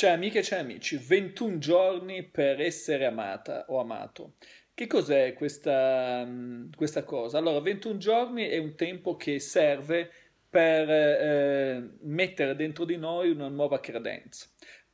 Ciao amiche e ciao amici, 21 giorni per essere amata o amato. Che cos'è questa, mm, questa cosa? Allora, 21 giorni è un tempo che serve per eh, mettere dentro di noi una nuova credenza.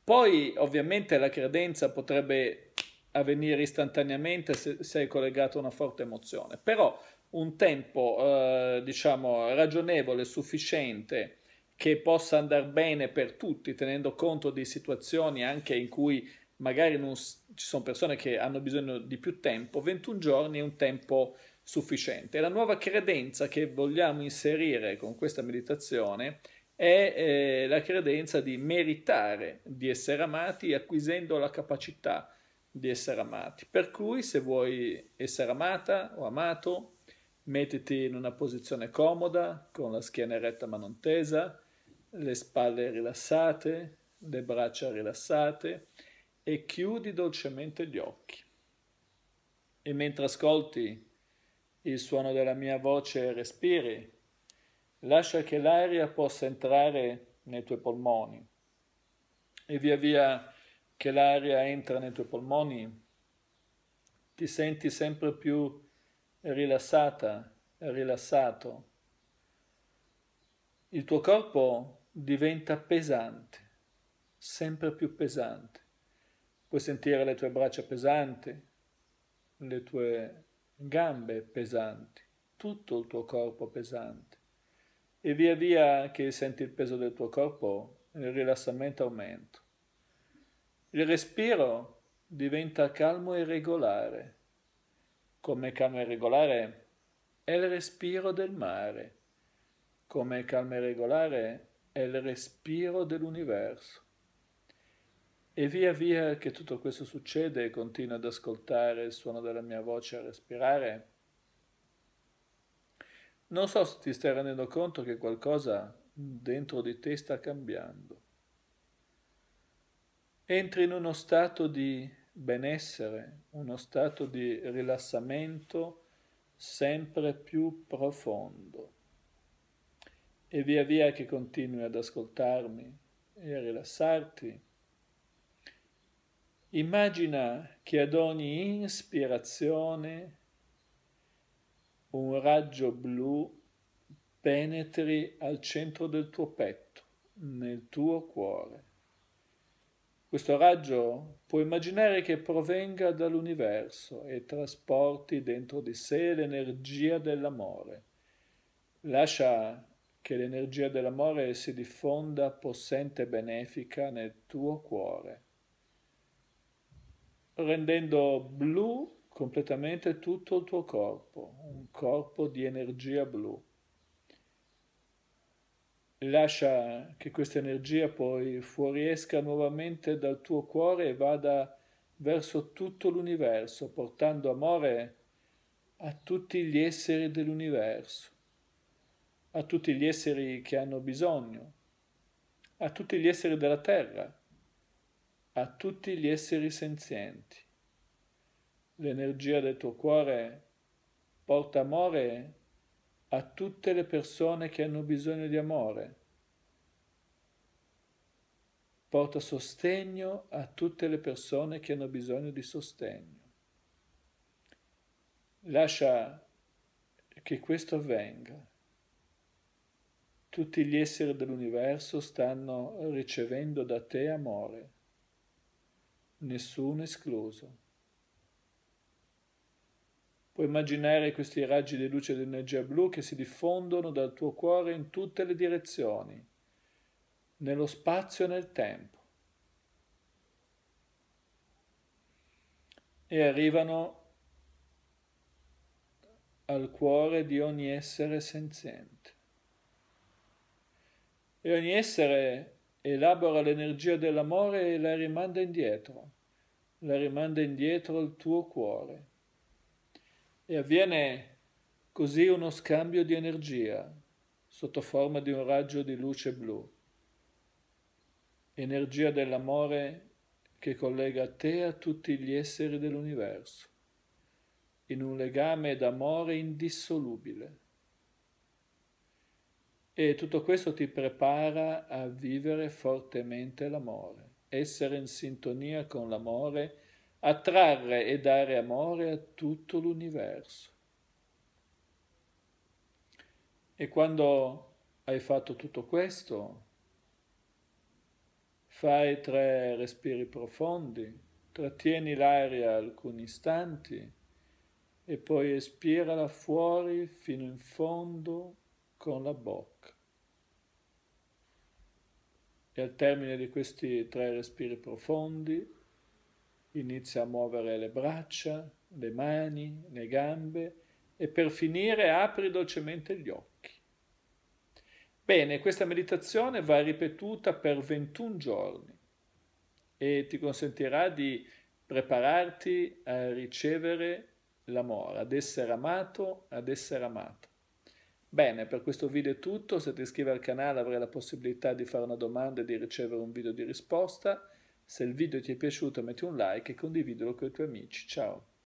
Poi ovviamente la credenza potrebbe avvenire istantaneamente se sei collegato a una forte emozione, però un tempo eh, diciamo ragionevole, sufficiente che possa andare bene per tutti, tenendo conto di situazioni anche in cui magari non, ci sono persone che hanno bisogno di più tempo, 21 giorni è un tempo sufficiente. La nuova credenza che vogliamo inserire con questa meditazione è eh, la credenza di meritare di essere amati acquisendo la capacità di essere amati. Per cui se vuoi essere amata o amato, mettiti in una posizione comoda, con la schiena eretta ma non tesa, le spalle rilassate, le braccia rilassate e chiudi dolcemente gli occhi. E mentre ascolti il suono della mia voce e respiri, lascia che l'aria possa entrare nei tuoi polmoni e via via che l'aria entra nei tuoi polmoni ti senti sempre più rilassata, rilassato. Il tuo corpo diventa pesante, sempre più pesante. Puoi sentire le tue braccia pesanti, le tue gambe pesanti, tutto il tuo corpo pesante. E via via che senti il peso del tuo corpo, il rilassamento aumenta. Il respiro diventa calmo e regolare. Come calmo e regolare è il respiro del mare. Come calmo e regolare è il respiro dell'universo. E via via che tutto questo succede e continuo ad ascoltare il suono della mia voce a respirare, non so se ti stai rendendo conto che qualcosa dentro di te sta cambiando. Entri in uno stato di benessere, uno stato di rilassamento sempre più profondo e via via che continui ad ascoltarmi e a rilassarti, immagina che ad ogni ispirazione un raggio blu penetri al centro del tuo petto, nel tuo cuore. Questo raggio puoi immaginare che provenga dall'universo e trasporti dentro di sé l'energia dell'amore. Lascia che l'energia dell'amore si diffonda possente e benefica nel tuo cuore, rendendo blu completamente tutto il tuo corpo, un corpo di energia blu. Lascia che questa energia poi fuoriesca nuovamente dal tuo cuore e vada verso tutto l'universo, portando amore a tutti gli esseri dell'universo a tutti gli esseri che hanno bisogno, a tutti gli esseri della terra, a tutti gli esseri senzienti. L'energia del tuo cuore porta amore a tutte le persone che hanno bisogno di amore. Porta sostegno a tutte le persone che hanno bisogno di sostegno. Lascia che questo avvenga tutti gli esseri dell'universo stanno ricevendo da te amore, nessuno escluso. Puoi immaginare questi raggi di luce ed energia blu che si diffondono dal tuo cuore in tutte le direzioni, nello spazio e nel tempo. E arrivano al cuore di ogni essere senziente e ogni essere elabora l'energia dell'amore e la rimanda indietro, la rimanda indietro al tuo cuore. E avviene così uno scambio di energia sotto forma di un raggio di luce blu, energia dell'amore che collega te a tutti gli esseri dell'universo, in un legame d'amore indissolubile. E tutto questo ti prepara a vivere fortemente l'amore, essere in sintonia con l'amore, attrarre e dare amore a tutto l'universo. E quando hai fatto tutto questo, fai tre respiri profondi, trattieni l'aria alcuni istanti e poi espirala fuori fino in fondo con la bocca. E al termine di questi tre respiri profondi inizia a muovere le braccia, le mani, le gambe e per finire apri dolcemente gli occhi. Bene, questa meditazione va ripetuta per 21 giorni e ti consentirà di prepararti a ricevere l'amore, ad essere amato, ad essere amato. Bene, per questo video è tutto, se ti iscrivi al canale avrai la possibilità di fare una domanda e di ricevere un video di risposta. Se il video ti è piaciuto metti un like e condividilo con i tuoi amici. Ciao!